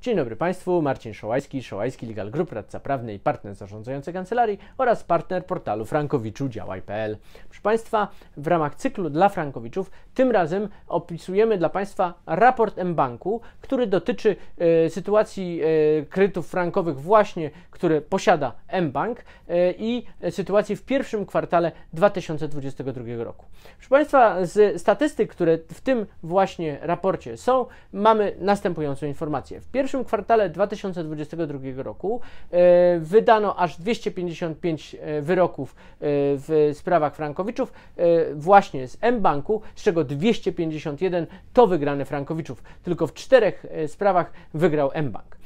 Dzień dobry Państwu, Marcin Szołajski, Szołajski Legal Group, radca prawny i partner zarządzający kancelarii oraz partner portalu działaj.pl. Proszę Państwa, w ramach cyklu dla frankowiczów tym razem opisujemy dla Państwa raport M-Banku, który dotyczy e, sytuacji y, kredytów frankowych właśnie, które posiada M-Bank e, i sytuacji w pierwszym kwartale 2022 roku. Proszę Państwa, z statystyk, które w tym właśnie raporcie są, mamy następującą informację. W pierwszym kwartale 2022 roku e, wydano aż 255 e, wyroków e, w sprawach Frankowiczów właśnie z M-Banku, z czego 251 to wygrane Frankowiczów. Tylko w czterech sprawach wygrał M-Bank.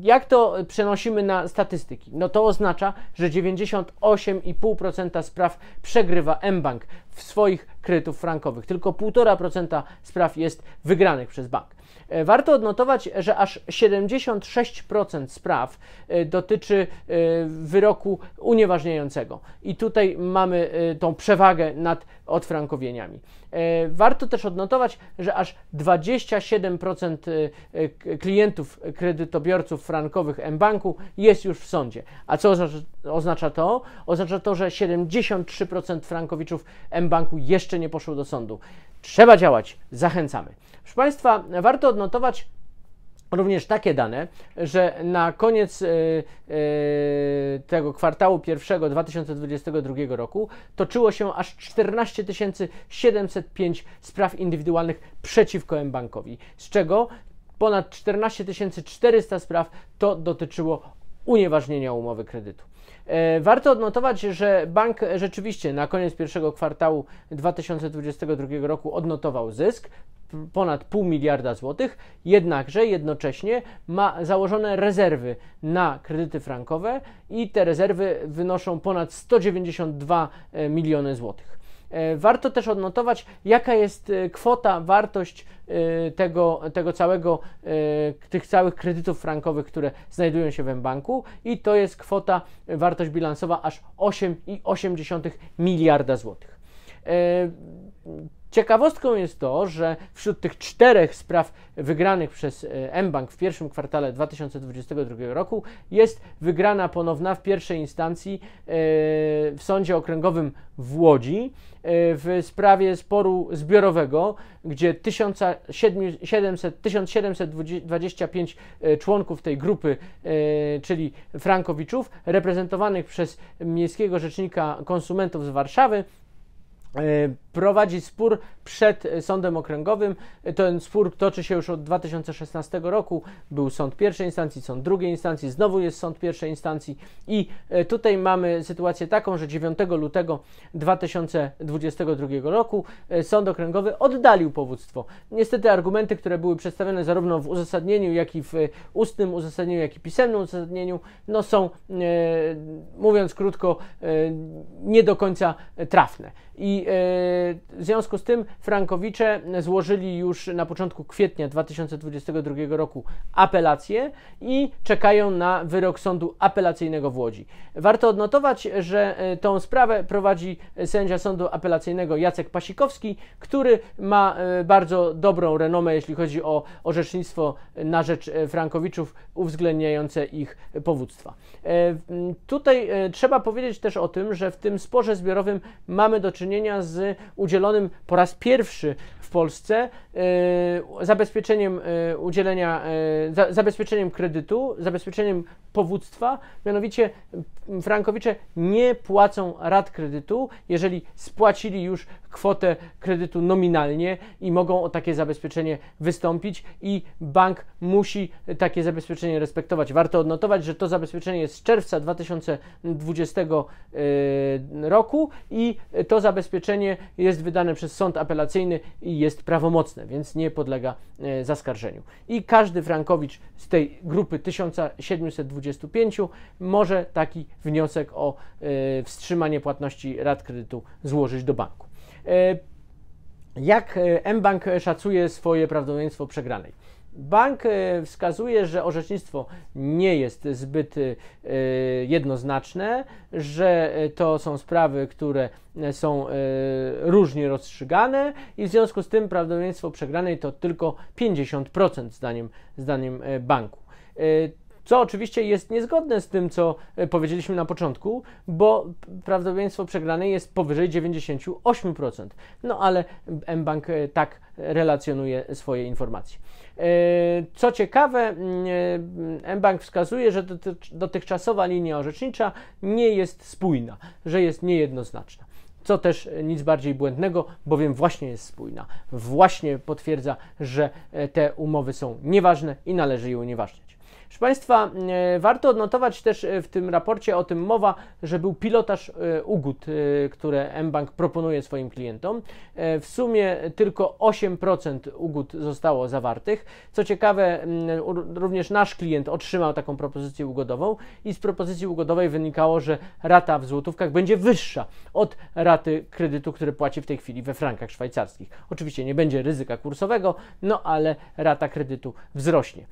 Jak to przenosimy na statystyki? No to oznacza, że 98,5% spraw przegrywa M-Bank w swoich kredytów frankowych. Tylko 1,5% spraw jest wygranych przez bank. E, warto odnotować, że aż 76% spraw e, dotyczy e, wyroku unieważniającego i tutaj mamy tą przewagę nad odfrankowieniami. Warto też odnotować, że aż 27% klientów kredytobiorców frankowych mBanku jest już w sądzie. A co oznacza to? Oznacza to, że 73% frankowiczów mBanku jeszcze nie poszło do sądu. Trzeba działać, zachęcamy. Proszę Państwa, warto odnotować, odnotować również takie dane, że na koniec e, e, tego kwartału pierwszego 2022 roku toczyło się aż 14 705 spraw indywidualnych przeciwko mBankowi, z czego ponad 14 400 spraw to dotyczyło unieważnienia umowy kredytu. E, warto odnotować, że bank rzeczywiście na koniec pierwszego kwartału 2022 roku odnotował zysk, ponad pół miliarda złotych, jednakże jednocześnie ma założone rezerwy na kredyty frankowe i te rezerwy wynoszą ponad 192 e, miliony złotych. E, warto też odnotować, jaka jest e, kwota, wartość tego, tego całego, tych całych kredytów frankowych, które znajdują się w banku i to jest kwota, wartość bilansowa aż 8,8 miliarda złotych. Ciekawostką jest to, że wśród tych czterech spraw wygranych przez e, mBank w pierwszym kwartale 2022 roku jest wygrana ponowna w pierwszej instancji e, w Sądzie Okręgowym w Łodzi e, w sprawie sporu zbiorowego, gdzie 1700, 1725 członków tej grupy, czyli Frankowiczów, reprezentowanych przez miejskiego rzecznika konsumentów z Warszawy, prowadzi spór przed e, sądem okręgowym. E, ten spór toczy się już od 2016 roku. Był sąd pierwszej instancji, sąd drugiej instancji, znowu jest sąd pierwszej instancji i e, tutaj mamy sytuację taką, że 9 lutego 2022 roku sąd okręgowy oddalił powództwo. Niestety argumenty, które były przedstawione zarówno w uzasadnieniu, jak i w ustnym uzasadnieniu, jak i pisemnym uzasadnieniu, no są, e, mówiąc krótko, e, nie do końca trafne. I e, w związku z tym Frankowicze złożyli już na początku kwietnia 2022 roku apelację i czekają na wyrok sądu apelacyjnego w Łodzi. Warto odnotować, że e, tą sprawę prowadzi sędzia sądu apelacyjnego Jacek Pasikowski, który ma e, bardzo dobrą renomę, jeśli chodzi o orzecznictwo na rzecz e, Frankowiczów uwzględniające ich powództwa. Tutaj trzeba powiedzieć też o tym, że w tym sporze zbiorowym mamy do czynienia z udzielonym po raz pierwszy w Polsce e, zabezpieczeniem e, udzielenia, e, zabezpieczeniem kredytu, zabezpieczeniem powództwa, mianowicie frankowicze nie płacą rat kredytu, jeżeli spłacili już kwotę kredytu nominalnie i mogą o takie zabezpieczenie wystąpić i bank musi takie zabezpieczenie respektować. Warto odnotować, że to zabezpieczenie jest z czerwca 2020 roku i to zabezpieczenie jest wydane przez sąd apelacyjny i jest prawomocne, więc nie podlega e, zaskarżeniu. I każdy Frankowicz z tej grupy 1725 może taki wniosek o e, wstrzymanie płatności rat kredytu złożyć do banku. E, jak mBank szacuje swoje prawdopodobieństwo przegranej? Bank e, wskazuje, że orzecznictwo nie jest zbyt e, jednoznaczne, że e, to są sprawy, które są różnie rozstrzygane i w związku z tym prawdopodobieństwo przegranej to tylko 50% zdaniem, zdaniem banku. Co oczywiście jest niezgodne z tym, co e, powiedzieliśmy na początku, bo prawdopodobieństwo przegranej jest powyżej 98%. No ale mBank e, tak relacjonuje swoje informacje. E, co ciekawe, mm, mBank wskazuje, że dotychczasowa linia orzecznicza nie jest spójna, że jest niejednoznaczna co też nic bardziej błędnego, bowiem właśnie jest spójna. Właśnie potwierdza, że te umowy są nieważne i należy je unieważniać. Proszę Państwa, e, warto odnotować też e, w tym raporcie o tym mowa, że był pilotaż e, ugód, które mBank proponuje swoim klientom. W sumie tylko 8% ugód zostało zawartych. Co ciekawe, mm, również nasz klient otrzymał taką propozycję ugodową i z propozycji ugodowej wynikało, że rata w złotówkach będzie wyższa od raty kredytu, który płaci w tej chwili we frankach szwajcarskich. Oczywiście nie będzie ryzyka kursowego, no ale rata kredytu wzrośnie.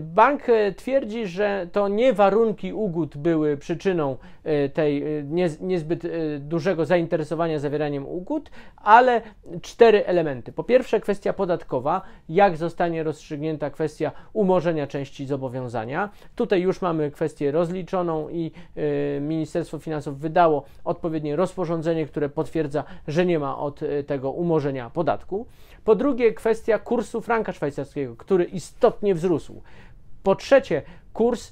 Bank twierdzi, że to nie warunki ugód były przyczyną e, tej e, niezbyt e, dużego zainteresowania zawieraniem ugód, ale cztery elementy. Po pierwsze, kwestia podatkowa, jak zostanie rozstrzygnięta kwestia umorzenia części zobowiązania. Tutaj już mamy kwestię rozliczoną i Ministerstwo Finansów wydało odpowiednie rozporządzenie, które potwierdza, że nie ma od tego umorzenia podatku. Po drugie, kwestia kursu franka szwajcarskiego, który istotnie wzrósł. Po trzecie, kurs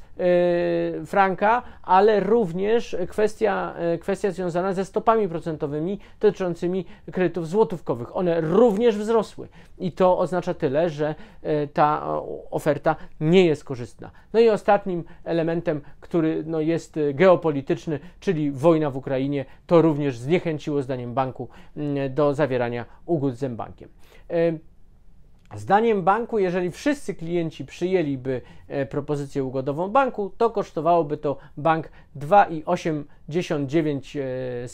y, franka, ale również kwestia, y, kwestia związana ze stopami procentowymi dotyczącymi kredytów złotówkowych. One również wzrosły i to oznacza tyle, że y, ta oferta nie jest korzystna. No i ostatnim elementem, który no, jest geopolityczny, czyli wojna w Ukrainie, to również zniechęciło zdaniem banku do zawierania ugód z M bankiem. Zdaniem banku, jeżeli wszyscy klienci przyjęliby e, propozycję ugodową banku, to kosztowałoby to bank 2,89 e, e,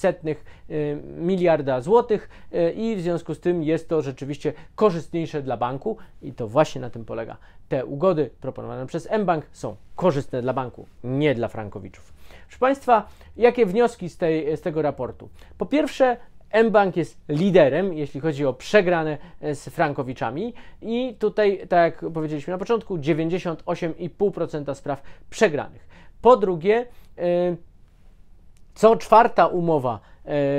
miliarda złotych i w związku z tym jest to rzeczywiście korzystniejsze dla banku i to właśnie na tym polega. Te ugody proponowane przez mBank są korzystne dla banku, nie dla frankowiczów. Proszę Państwa, jakie wnioski z, tej, z tego raportu? Po pierwsze, mBank jest liderem, jeśli chodzi o przegrane e, z frankowiczami i tutaj, tak jak powiedzieliśmy na początku, 98,5% spraw przegranych. Po drugie, e, co czwarta umowa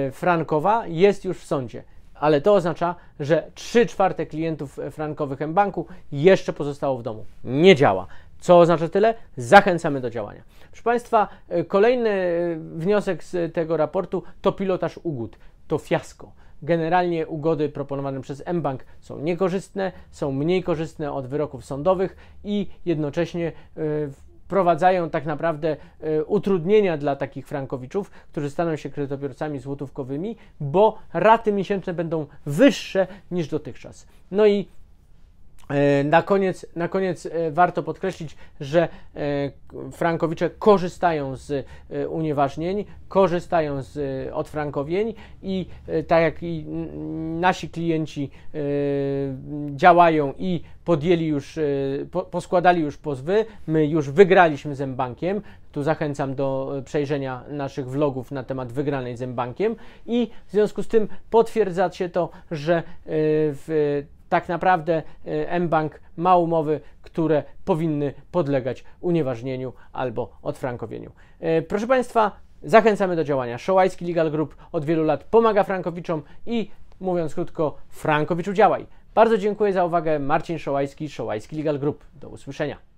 e, frankowa jest już w sądzie ale to oznacza, że 3 czwarte klientów frankowych mBanku jeszcze pozostało w domu. Nie działa. Co oznacza tyle? Zachęcamy do działania. Proszę Państwa, kolejny wniosek z tego raportu to pilotaż ugód to fiasko. Generalnie ugody proponowane przez mBank są niekorzystne, są mniej korzystne od wyroków sądowych i jednocześnie e, wprowadzają tak naprawdę e, utrudnienia dla takich frankowiczów, którzy staną się kredytobiorcami złotówkowymi, bo raty miesięczne będą wyższe niż dotychczas. No i E, na koniec, na koniec e, warto podkreślić, że e, frankowicze korzystają z unieważnień, korzystają z odfrankowień i tak jak i nasi klienci działają i podjęli już, poskładali już pozwy, my już wygraliśmy z m tu zachęcam do przejrzenia naszych vlogów na temat wygranej z m i w związku z tym potwierdza się to, że w tak naprawdę e, mBank ma umowy, które powinny podlegać unieważnieniu albo odfrankowieniu. E, proszę Państwa, zachęcamy do działania. Szołajski Legal Group od wielu lat pomaga frankowiczom i mówiąc krótko, frankowiczu działaj. Bardzo dziękuję za uwagę. Marcin Szołajski, Szołajski Legal Group. Do usłyszenia.